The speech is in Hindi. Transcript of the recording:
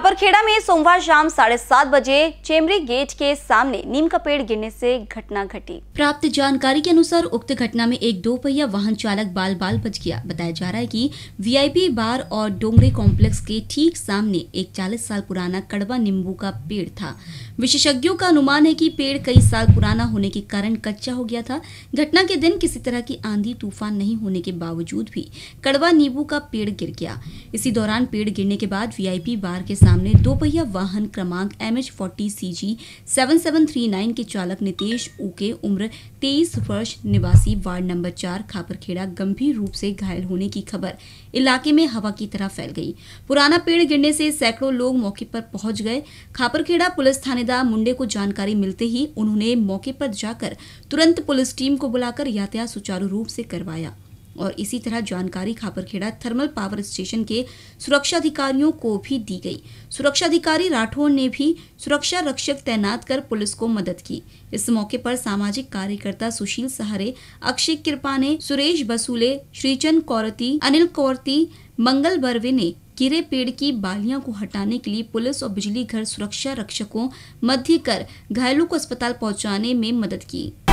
खापरखेड़ा में सोमवार शाम साढ़े सात बजे चेमरी गेट के सामने नीम का पेड़ गिरने से घटना घटी प्राप्त जानकारी के अनुसार उक्त घटना में एक दो पहिया वाहन चालक बाल बाल बच गया बताया जा रहा है कि वीआईपी बार और डोंगरे कॉम्प्लेक्स के ठीक सामने एक चालीस साल पुराना कड़वा नींबू का पेड़ था विशेषज्ञों का अनुमान है की पेड़ कई साल पुराना होने के कारण कच्चा हो गया था घटना के दिन किसी तरह की आंधी तूफान नहीं होने के बावजूद भी कड़वा नींबू का पेड़ गिर गया इसी दौरान पेड़ गिरने के बाद वी बार के नाम ने दोपहिया वाहन क्रमांक M H forty C G seven seven three nine के चालक नितेश ऊके उम्र तेईस वर्ष निवासी वार्ड नंबर चार खापरखेड़ा गंभीर रूप से घायल होने की खबर इलाके में हवा की तरह फैल गई पुराना पेड़ गिरने से सैकड़ों लोग मौके पर पहुंच गए खापरखेड़ा पुलिस थानेदार मुंडे को जानकारी मिलते ही उन्होंने मौके पर जाकर तुरंत पुलिस टीम को बुलाकर यातायात सुचारू रूप से करवाया और इसी तरह जानकारी खापरखेड़ा थर्मल पावर स्टेशन के सुरक्षा अधिकारियों को भी दी गई सुरक्षा अधिकारी राठौर ने भी सुरक्षा रक्षक तैनात कर पुलिस को मदद की इस मौके पर सामाजिक कार्यकर्ता सुशील सहारे अक्षय कृपाने सुरेश बसूले श्रीचंद कौरती अनिल कौरती मंगल बर्वे ने गिरे पेड़ की बालियां को हटाने के लिए पुलिस और बिजली घर सुरक्षा रक्षकों मध्य कर घायलों को अस्पताल पहुंचाने में मदद की